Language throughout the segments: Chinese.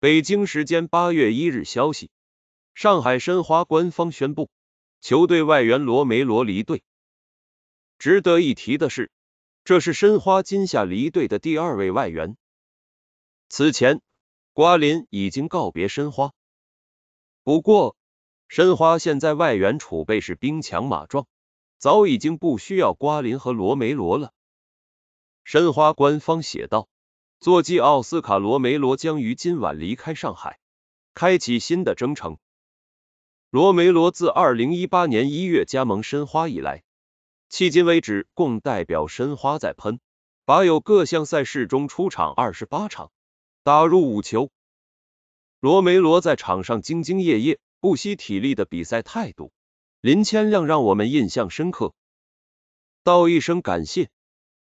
北京时间八月一日消息，上海申花官方宣布，球队外援罗梅罗离队。值得一提的是，这是申花今夏离队的第二位外援。此前，瓜林已经告别申花，不过，申花现在外援储备是兵强马壮，早已经不需要瓜林和罗梅罗了。申花官方写道。坐骑奥斯卡罗梅罗将于今晚离开上海，开启新的征程。罗梅罗自二零一八年一月加盟申花以来，迄今为止共代表申花在喷把有各项赛事中出场二十八场，打入五球。罗梅罗在场上兢兢业业、不惜体力的比赛态度，林千亮让我们印象深刻，道一声感谢。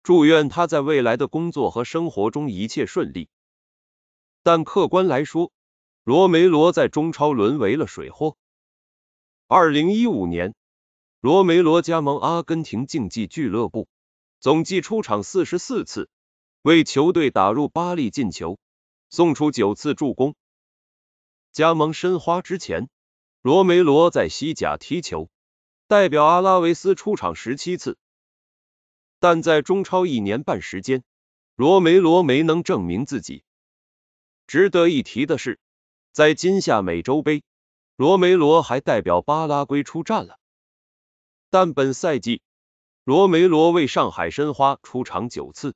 祝愿他在未来的工作和生活中一切顺利。但客观来说，罗梅罗在中超沦为了水货。2015年，罗梅罗加盟阿根廷竞技俱乐部，总计出场44次，为球队打入8粒进球，送出9次助攻。加盟申花之前，罗梅罗在西甲踢球，代表阿拉维斯出场17次。但在中超一年半时间，罗梅罗没能证明自己。值得一提的是，在今夏美洲杯，罗梅罗还代表巴拉圭出战了。但本赛季，罗梅罗为上海申花出场九次，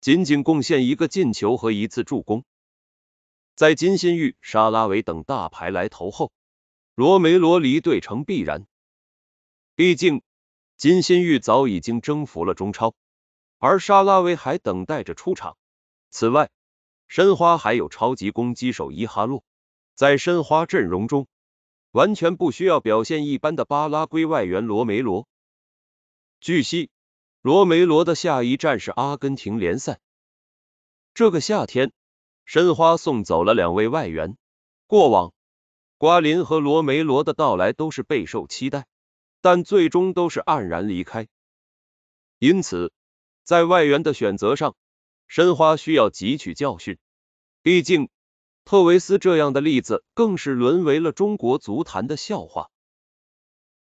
仅仅贡献一个进球和一次助攻。在金新玉、沙拉维等大牌来投后，罗梅罗离队成必然。毕竟，金鑫玉早已经征服了中超，而沙拉维还等待着出场。此外，申花还有超级攻击手伊哈洛。在申花阵容中，完全不需要表现一般的巴拉圭外援罗梅罗。据悉，罗梅罗的下一站是阿根廷联赛。这个夏天，申花送走了两位外援，过往瓜林和罗梅罗的到来都是备受期待。但最终都是黯然离开，因此在外援的选择上，申花需要汲取教训。毕竟特维斯这样的例子，更是沦为了中国足坛的笑话。